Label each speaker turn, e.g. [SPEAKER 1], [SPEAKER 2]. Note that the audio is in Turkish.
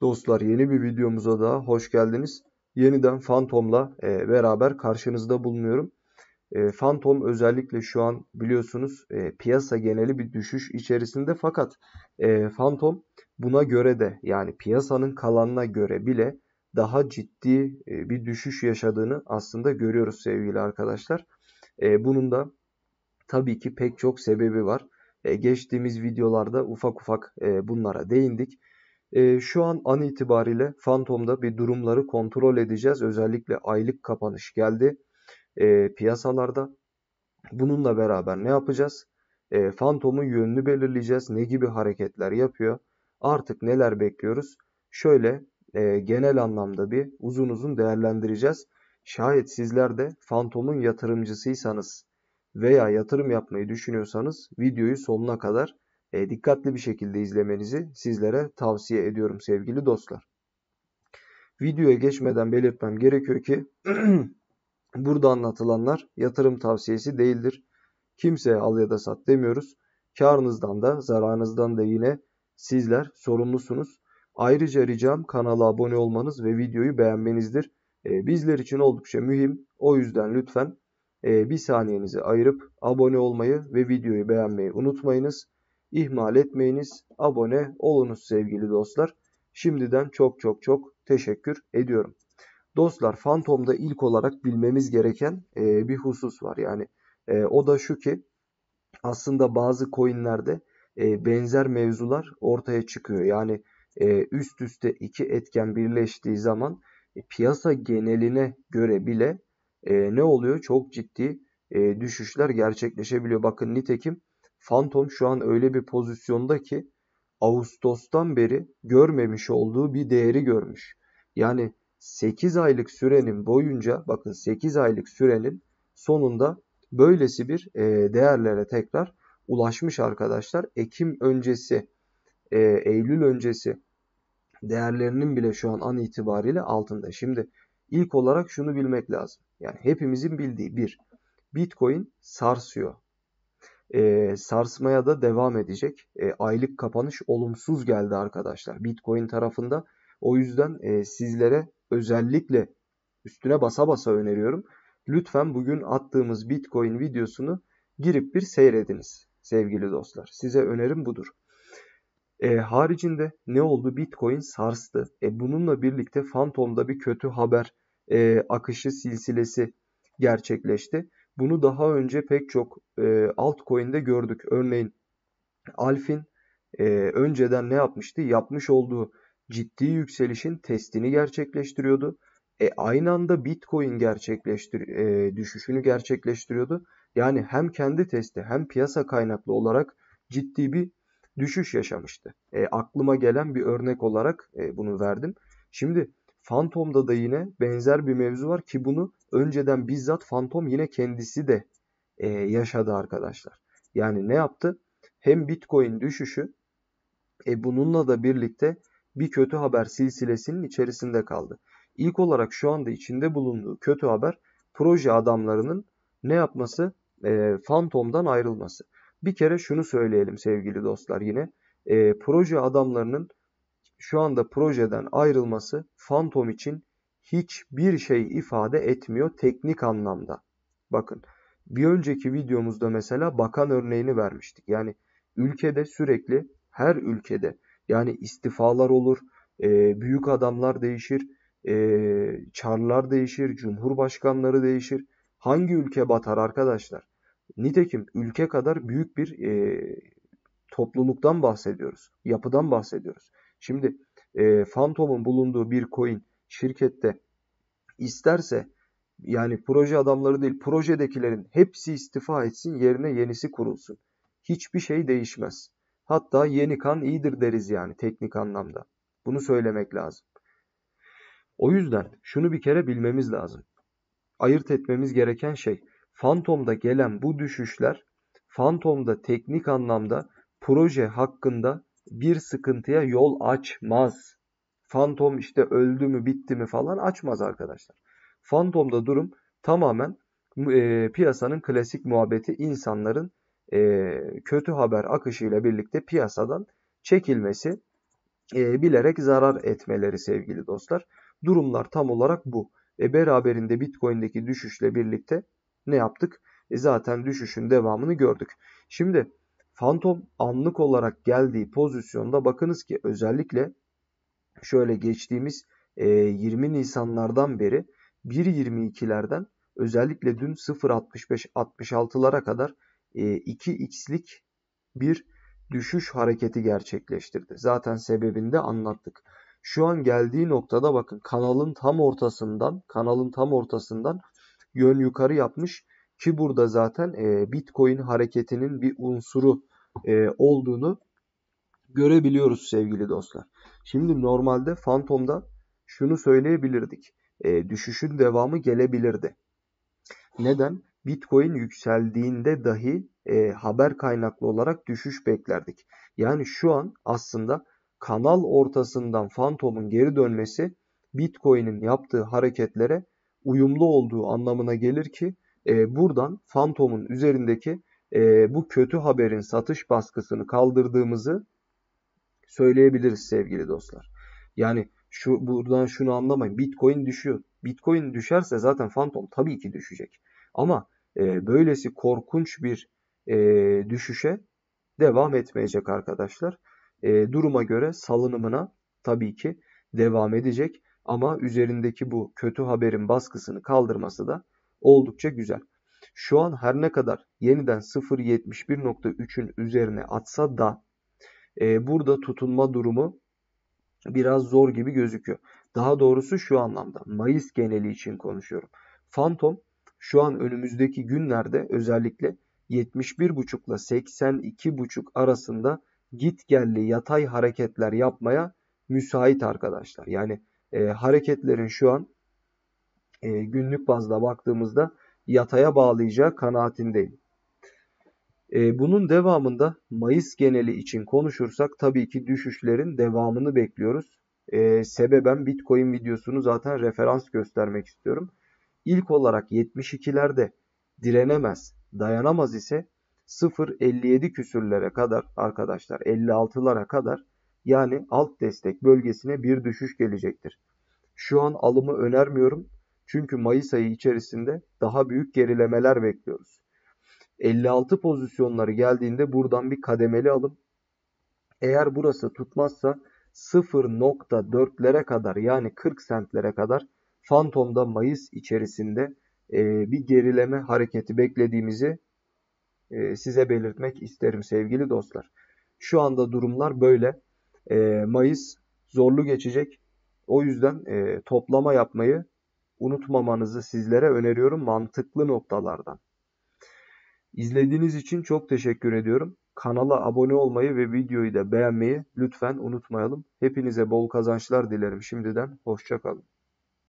[SPEAKER 1] Dostlar yeni bir videomuza da hoş geldiniz. Yeniden Phantom'la e, beraber karşınızda bulunuyorum. E, Phantom özellikle şu an biliyorsunuz e, piyasa geneli bir düşüş içerisinde fakat e, Phantom buna göre de yani piyasanın kalanına göre bile daha ciddi e, bir düşüş yaşadığını aslında görüyoruz sevgili arkadaşlar. E, bunun da tabii ki pek çok sebebi var. E, geçtiğimiz videolarda ufak ufak e, bunlara değindik. E, şu an an itibariyle Phantom'da bir durumları kontrol edeceğiz. Özellikle aylık kapanış geldi e, piyasalarda. Bununla beraber ne yapacağız? E, Phantom'un yönünü belirleyeceğiz. Ne gibi hareketler yapıyor? Artık neler bekliyoruz? Şöyle e, genel anlamda bir uzun uzun değerlendireceğiz. Şayet sizler de Phantom'un yatırımcısıysanız veya yatırım yapmayı düşünüyorsanız videoyu sonuna kadar e, dikkatli bir şekilde izlemenizi sizlere tavsiye ediyorum sevgili dostlar. Videoya geçmeden belirtmem gerekiyor ki burada anlatılanlar yatırım tavsiyesi değildir. Kimseye al ya da sat demiyoruz. Karınızdan da zararınızdan da yine sizler sorumlusunuz. Ayrıca ricam kanala abone olmanız ve videoyu beğenmenizdir. E, bizler için oldukça mühim. O yüzden lütfen e, bir saniyenizi ayırıp abone olmayı ve videoyu beğenmeyi unutmayınız ihmal etmeyiniz. Abone olunuz sevgili dostlar. Şimdiden çok çok çok teşekkür ediyorum. Dostlar Phantom'da ilk olarak bilmemiz gereken e, bir husus var. Yani e, o da şu ki aslında bazı coinlerde e, benzer mevzular ortaya çıkıyor. Yani e, üst üste iki etken birleştiği zaman e, piyasa geneline göre bile e, ne oluyor? Çok ciddi e, düşüşler gerçekleşebiliyor. Bakın nitekim Phantom şu an öyle bir pozisyonda ki Ağustos'tan beri görmemiş olduğu bir değeri görmüş. Yani 8 aylık sürenin boyunca bakın 8 aylık sürenin sonunda böylesi bir e, değerlere tekrar ulaşmış arkadaşlar. Ekim öncesi, e, Eylül öncesi değerlerinin bile şu an an itibariyle altında. Şimdi ilk olarak şunu bilmek lazım. Yani hepimizin bildiği bir Bitcoin sarsıyor e, sarsmaya da devam edecek. E, aylık kapanış olumsuz geldi arkadaşlar Bitcoin tarafında. O yüzden e, sizlere özellikle üstüne basa basa öneriyorum. Lütfen bugün attığımız Bitcoin videosunu girip bir seyrediniz sevgili dostlar. Size önerim budur. E, haricinde ne oldu? Bitcoin sarstı. E, bununla birlikte Phantom'da bir kötü haber e, akışı silsilesi gerçekleşti. Bunu daha önce pek çok e, altcoin'de gördük. Örneğin Alfin e, önceden ne yapmıştı? Yapmış olduğu ciddi yükselişin testini gerçekleştiriyordu. E, aynı anda Bitcoin gerçekleştir e, düşüşünü gerçekleştiriyordu. Yani hem kendi testi hem piyasa kaynaklı olarak ciddi bir düşüş yaşamıştı. E, aklıma gelen bir örnek olarak e, bunu verdim. Şimdi Phantom'da da yine benzer bir mevzu var ki bunu önceden bizzat Fantom yine kendisi de e, yaşadı arkadaşlar. Yani ne yaptı? Hem Bitcoin düşüşü e, bununla da birlikte bir kötü haber silsilesinin içerisinde kaldı. İlk olarak şu anda içinde bulunduğu kötü haber proje adamlarının ne yapması? E, Phantom'dan ayrılması. Bir kere şunu söyleyelim sevgili dostlar yine. E, proje adamlarının şu anda projeden ayrılması Phantom için hiçbir şey ifade etmiyor teknik anlamda. Bakın bir önceki videomuzda mesela bakan örneğini vermiştik. Yani ülkede sürekli her ülkede yani istifalar olur, e, büyük adamlar değişir, e, çarlar değişir, cumhurbaşkanları değişir. Hangi ülke batar arkadaşlar? Nitekim ülke kadar büyük bir e, topluluktan bahsediyoruz, yapıdan bahsediyoruz. Şimdi e, Phantom'un bulunduğu bir coin şirkette isterse yani proje adamları değil projedekilerin hepsi istifa etsin yerine yenisi kurulsun. Hiçbir şey değişmez. Hatta yeni kan iyidir deriz yani teknik anlamda. Bunu söylemek lazım. O yüzden şunu bir kere bilmemiz lazım. Ayırt etmemiz gereken şey Phantom'da gelen bu düşüşler Phantom'da teknik anlamda proje hakkında bir sıkıntıya yol açmaz. Phantom işte öldü mü bitti mi falan açmaz arkadaşlar. Phantom'da durum tamamen e, piyasanın klasik muhabbeti insanların e, kötü haber akışıyla birlikte piyasadan çekilmesi e, bilerek zarar etmeleri sevgili dostlar. Durumlar tam olarak bu. E, beraberinde Bitcoin'deki düşüşle birlikte ne yaptık? E, zaten düşüşün devamını gördük. Şimdi Phantom anlık olarak geldiği pozisyonda bakınız ki özellikle şöyle geçtiğimiz 20 e, Nisanlardan beri 1.22'lerden özellikle dün 0.65-66'lara kadar e, 2x'lik bir düşüş hareketi gerçekleştirdi. Zaten sebebini de anlattık. Şu an geldiği noktada bakın kanalın tam ortasından kanalın tam ortasından yön yukarı yapmış ki burada zaten e, Bitcoin hareketinin bir unsuru e, olduğunu görebiliyoruz sevgili dostlar. Şimdi normalde Phantom'da şunu söyleyebilirdik. E, düşüşün devamı gelebilirdi. Neden? Bitcoin yükseldiğinde dahi e, haber kaynaklı olarak düşüş beklerdik. Yani şu an aslında kanal ortasından Phantom'un geri dönmesi Bitcoin'in yaptığı hareketlere uyumlu olduğu anlamına gelir ki e, buradan Phantom'un üzerindeki e, bu kötü haberin satış baskısını kaldırdığımızı söyleyebiliriz sevgili dostlar. Yani şu buradan şunu anlamayın. Bitcoin düşüyor. Bitcoin düşerse zaten Phantom tabii ki düşecek. Ama e, böylesi korkunç bir e, düşüşe devam etmeyecek arkadaşlar. E, duruma göre salınımına tabii ki devam edecek. Ama üzerindeki bu kötü haberin baskısını kaldırması da oldukça güzel. Şu an her ne kadar yeniden 0.71.3'ün üzerine atsa da e, burada tutunma durumu biraz zor gibi gözüküyor. Daha doğrusu şu anlamda Mayıs geneli için konuşuyorum. Phantom şu an önümüzdeki günlerde özellikle 71,5 ile 82,5 arasında git gelli yatay hareketler yapmaya müsait arkadaşlar. Yani e, hareketlerin şu an e, günlük bazda baktığımızda yataya bağlayacağı kanaatindeyim. E, bunun devamında Mayıs geneli için konuşursak tabii ki düşüşlerin devamını bekliyoruz. E, sebeben Bitcoin videosunu zaten referans göstermek istiyorum. İlk olarak 72'lerde direnemez, dayanamaz ise 0.57 küsürlere kadar arkadaşlar 56'lara kadar yani alt destek bölgesine bir düşüş gelecektir. Şu an alımı önermiyorum. Çünkü Mayıs ayı içerisinde daha büyük gerilemeler bekliyoruz. 56 pozisyonları geldiğinde buradan bir kademeli alım. Eğer burası tutmazsa 0.4'lere kadar yani 40 sentlere kadar Phantom'da Mayıs içerisinde e, bir gerileme hareketi beklediğimizi e, size belirtmek isterim sevgili dostlar. Şu anda durumlar böyle. E, Mayıs zorlu geçecek. O yüzden e, toplama yapmayı unutmamanızı sizlere öneriyorum mantıklı noktalardan. İzlediğiniz için çok teşekkür ediyorum. Kanala abone olmayı ve videoyu da beğenmeyi lütfen unutmayalım. Hepinize bol kazançlar dilerim şimdiden. Hoşçakalın.